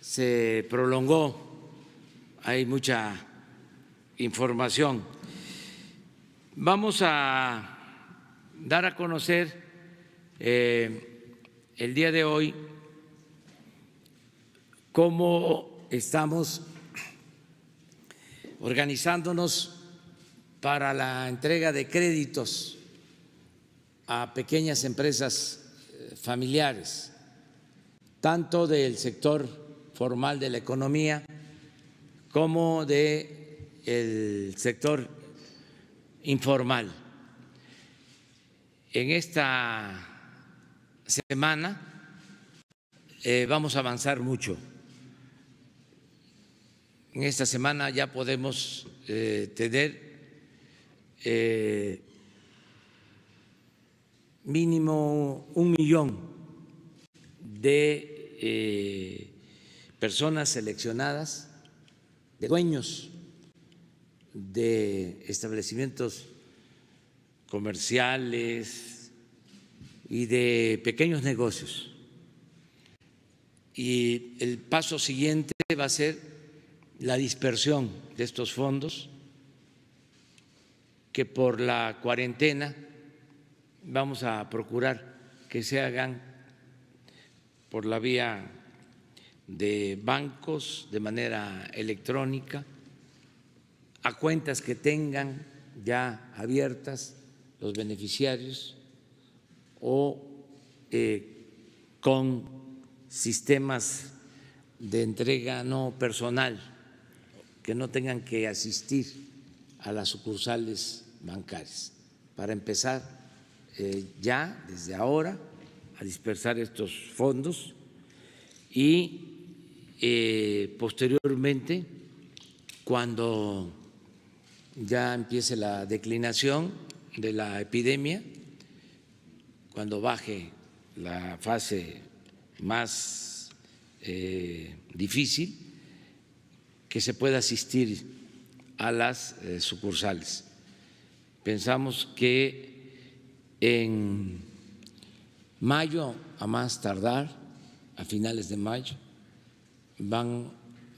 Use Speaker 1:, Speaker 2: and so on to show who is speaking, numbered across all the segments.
Speaker 1: se prolongó, hay mucha información. Vamos a dar a conocer eh, el día de hoy cómo estamos organizándonos para la entrega de créditos a pequeñas empresas eh, familiares, tanto del sector formal de la economía como de el sector informal. En esta semana eh, vamos a avanzar mucho. En esta semana ya podemos eh, tener eh, mínimo un millón de personas seleccionadas, de dueños de establecimientos comerciales y de pequeños negocios. Y el paso siguiente va a ser la dispersión de estos fondos que por la cuarentena vamos a procurar que se hagan por la vía de bancos de manera electrónica, a cuentas que tengan ya abiertas los beneficiarios o eh, con sistemas de entrega no personal, que no tengan que asistir a las sucursales bancarias. Para empezar eh, ya, desde ahora, a dispersar estos fondos y eh, posteriormente, cuando ya empiece la declinación de la epidemia, cuando baje la fase más eh, difícil, que se pueda asistir a las eh, sucursales. Pensamos que en mayo, a más tardar, a finales de mayo, van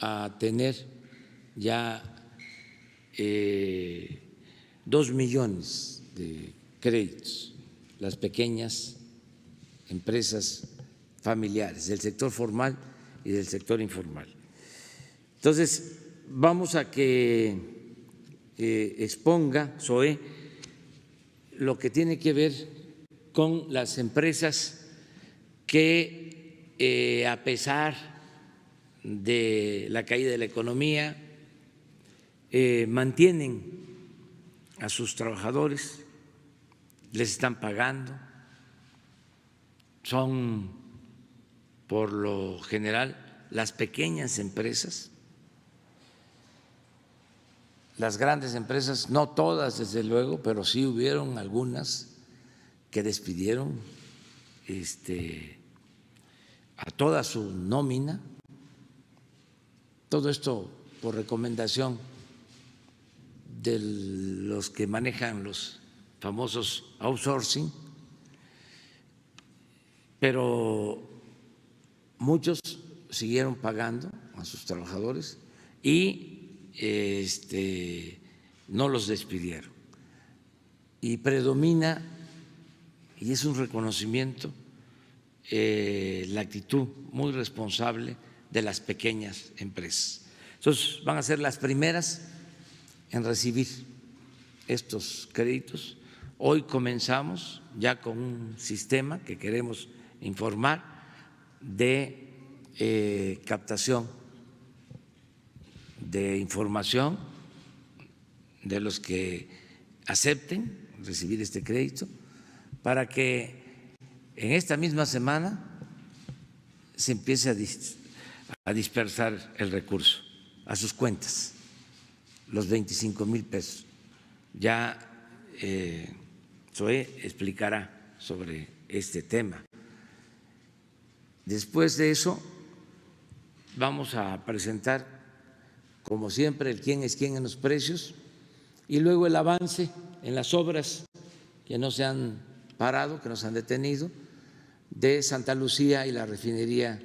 Speaker 1: a tener ya eh, dos millones de créditos las pequeñas empresas familiares, del sector formal y del sector informal. Entonces, vamos a que eh, exponga SOE lo que tiene que ver con las empresas que, eh, a pesar de la caída de la economía, eh, mantienen a sus trabajadores, les están pagando, son por lo general las pequeñas empresas, las grandes empresas, no todas desde luego, pero sí hubieron algunas que despidieron este, a toda su nómina todo esto por recomendación de los que manejan los famosos outsourcing, pero muchos siguieron pagando a sus trabajadores y este, no los despidieron. Y predomina, y es un reconocimiento, eh, la actitud muy responsable de las pequeñas empresas. Entonces, van a ser las primeras en recibir estos créditos. Hoy comenzamos ya con un sistema que queremos informar de eh, captación de información de los que acepten recibir este crédito para que en esta misma semana se empiece a a dispersar el recurso a sus cuentas, los 25 mil pesos. Ya eh, Zoe explicará sobre este tema. Después de eso, vamos a presentar, como siempre, el quién es quién en los precios y luego el avance en las obras que no se han parado, que nos han detenido, de Santa Lucía y la refinería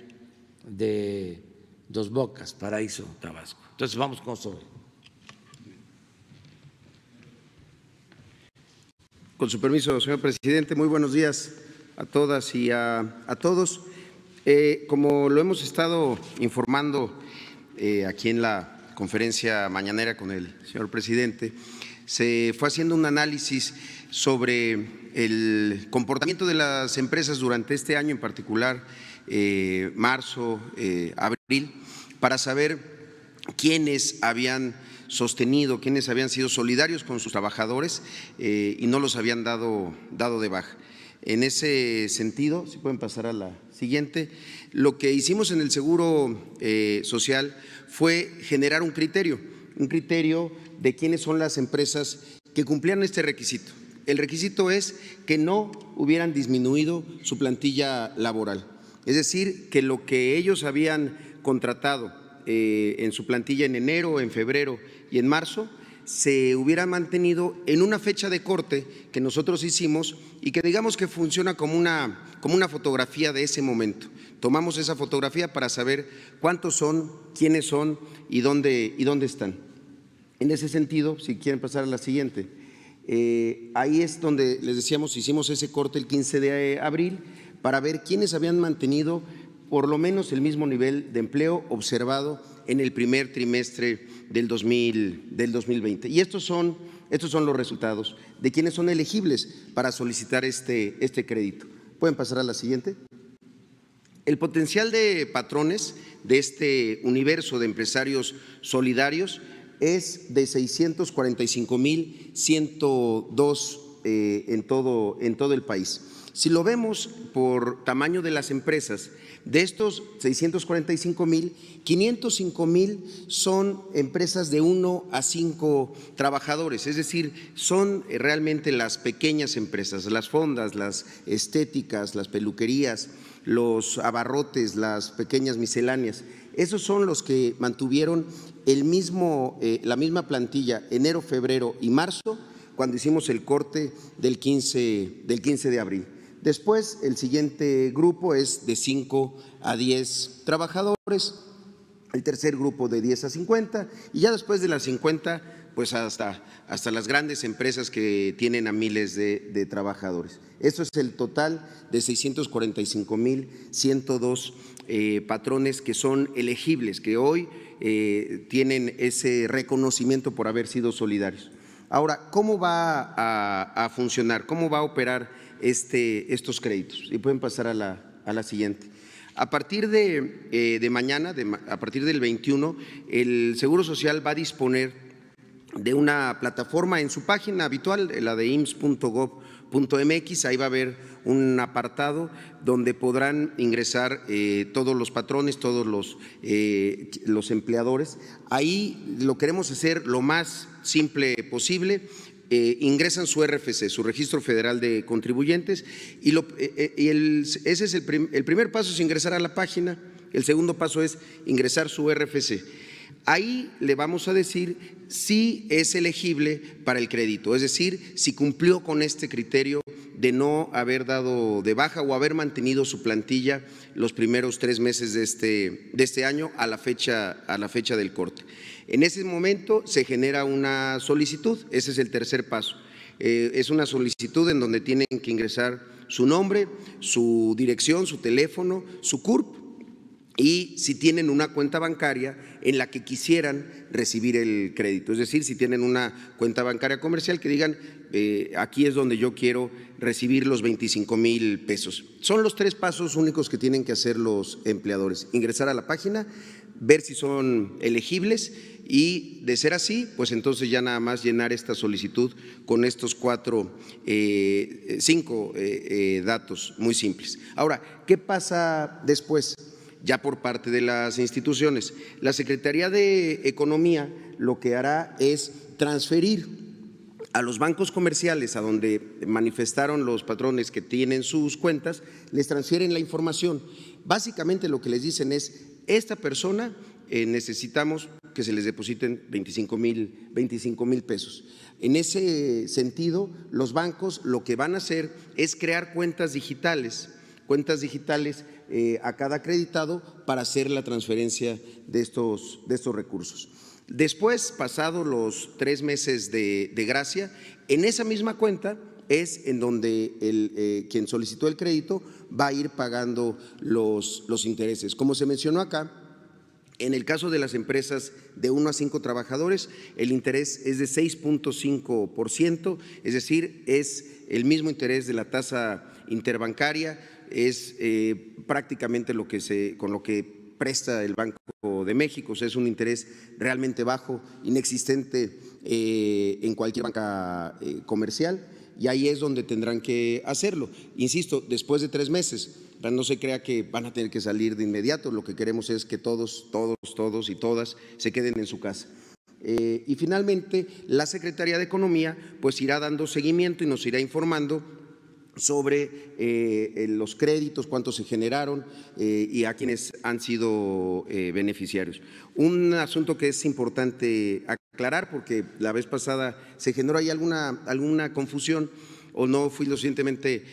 Speaker 1: de Dos Bocas, Paraíso, Tabasco. Entonces vamos con sobre. Con su permiso, señor presidente, muy buenos días
Speaker 2: a todas y a, todos. Eh, como lo hemos estado informando eh, aquí en la conferencia mañanera con el señor presidente, se fue haciendo un análisis sobre el comportamiento de las empresas durante este año, en particular eh, marzo, abril para saber quiénes habían sostenido, quiénes habían sido solidarios con sus trabajadores eh, y no los habían dado, dado de baja. En ese sentido, si pueden pasar a la siguiente, lo que hicimos en el Seguro eh, Social fue generar un criterio, un criterio de quiénes son las empresas que cumplían este requisito. El requisito es que no hubieran disminuido su plantilla laboral, es decir, que lo que ellos habían contratado eh, en su plantilla en enero, en febrero y en marzo, se hubiera mantenido en una fecha de corte que nosotros hicimos y que digamos que funciona como una, como una fotografía de ese momento. Tomamos esa fotografía para saber cuántos son, quiénes son y dónde, y dónde están. En ese sentido, si quieren pasar a la siguiente, eh, ahí es donde les decíamos, hicimos ese corte el 15 de abril para ver quiénes habían mantenido por lo menos el mismo nivel de empleo observado en el primer trimestre del, 2020. Y estos son, estos son los resultados de quienes son elegibles para solicitar este, este crédito. ¿Pueden pasar a la siguiente? El potencial de patrones de este universo de empresarios solidarios es de 645.102 eh, en todo, en todo el país. Si lo vemos por tamaño de las empresas, de estos 645 mil, 505 mil son empresas de 1 a 5 trabajadores, es decir, son eh, realmente las pequeñas empresas, las fondas, las estéticas, las peluquerías, los abarrotes, las pequeñas misceláneas. Esos son los que mantuvieron el mismo, eh, la misma plantilla enero, febrero y marzo cuando hicimos el corte del 15, del 15 de abril. Después, el siguiente grupo es de 5 a 10 trabajadores, el tercer grupo de 10 a 50 y ya después de las 50 pues hasta, hasta las grandes empresas que tienen a miles de, trabajadores. Eso es el total de 645 mil 102 eh, patrones que son elegibles, que hoy eh, tienen ese reconocimiento por haber sido solidarios. Ahora, ¿cómo va a, funcionar? ¿Cómo va a operar este, estos créditos? Y pueden pasar a la, a la siguiente. A partir de, eh, mañana, a partir del 21, el Seguro Social va a disponer de una plataforma en su página habitual, la de ims.gov.mx, ahí va a haber un apartado donde podrán ingresar eh, todos los patrones, todos los, eh, los empleadores. Ahí lo queremos hacer lo más simple posible. Eh, ingresan su RFC, su Registro Federal de Contribuyentes, y, ese es el, el primer paso, es ingresar a la página. El segundo paso es ingresar su RFC ahí le vamos a decir si es elegible para el crédito, es decir, si cumplió con este criterio de no haber dado de baja o haber mantenido su plantilla los primeros tres meses de este, de este año a la, fecha, a la fecha del corte. En ese momento se genera una solicitud, ese es el tercer paso. Eh, es una solicitud en donde tienen que ingresar su nombre, su dirección, su teléfono, su CURP y si tienen una cuenta bancaria en la que quisieran recibir el crédito. Es decir, si tienen una cuenta bancaria comercial que digan, eh, aquí es donde yo quiero recibir los 25 mil pesos. Son los tres pasos únicos que tienen que hacer los empleadores. Ingresar a la página, ver si son elegibles y de ser así, pues entonces ya nada más llenar esta solicitud con estos cuatro, eh, cinco eh, datos muy simples. Ahora, ¿qué pasa después? ya por parte de las instituciones. La Secretaría de Economía lo que hará es transferir a los bancos comerciales a donde manifestaron los patrones que tienen sus cuentas, les transfieren la información. Básicamente lo que les dicen es, esta persona eh, necesitamos que se les depositen 25 mil, 25 mil pesos. En ese sentido, los bancos lo que van a hacer es crear cuentas digitales, cuentas digitales eh, a cada acreditado para hacer la transferencia de estos, de recursos. Después, pasados los tres meses de, gracia, en esa misma cuenta es en donde el, eh, quien solicitó el crédito va a ir pagando los, los intereses. Como se mencionó acá, en el caso de las empresas de 1 a 5 trabajadores, el interés es de 6.5 es decir, es el mismo interés de la tasa interbancaria, es eh, prácticamente lo que se, con lo que presta el Banco de México, o es un interés realmente bajo, inexistente eh, en cualquier banca eh, comercial y ahí es donde tendrán que hacerlo. Insisto, después de tres meses, no se crea que van a tener que salir de inmediato, lo que queremos es que todos, todos, todos y todas se queden en su casa. y finalmente, la Secretaría de Economía pues irá dando seguimiento y nos irá informando sobre eh, eh, los créditos, cuántos se generaron eh, y a quienes han sido beneficiarios. Un asunto que es importante aclarar porque la vez pasada se generó ahí alguna, alguna confusión o no fui lo suficientemente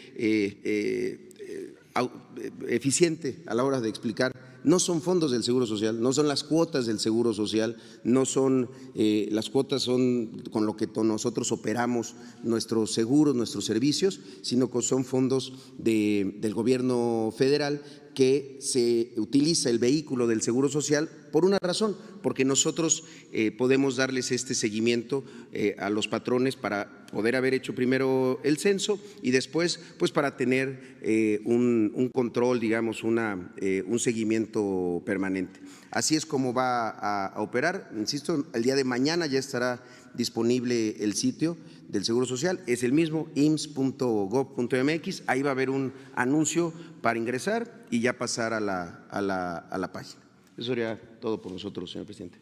Speaker 2: eficiente a la hora de explicar no son fondos del Seguro Social, no son las cuotas del Seguro Social, no son, eh, las cuotas son con lo que nosotros operamos nuestros seguros, nuestros servicios, sino que son fondos del gobierno federal que se utiliza el vehículo del Seguro Social por una razón, porque nosotros eh, podemos darles este seguimiento eh, a los patrones para poder haber hecho primero el censo y después pues para tener eh, un, control, digamos, una, un seguimiento permanente. Así es como va a operar. Insisto, el día de mañana ya estará disponible el sitio del Seguro Social, es el mismo, ims.gov.mx, ahí va a haber un anuncio para ingresar y ya pasar a la, a la, a la página. Eso sería todo por nosotros, señor presidente.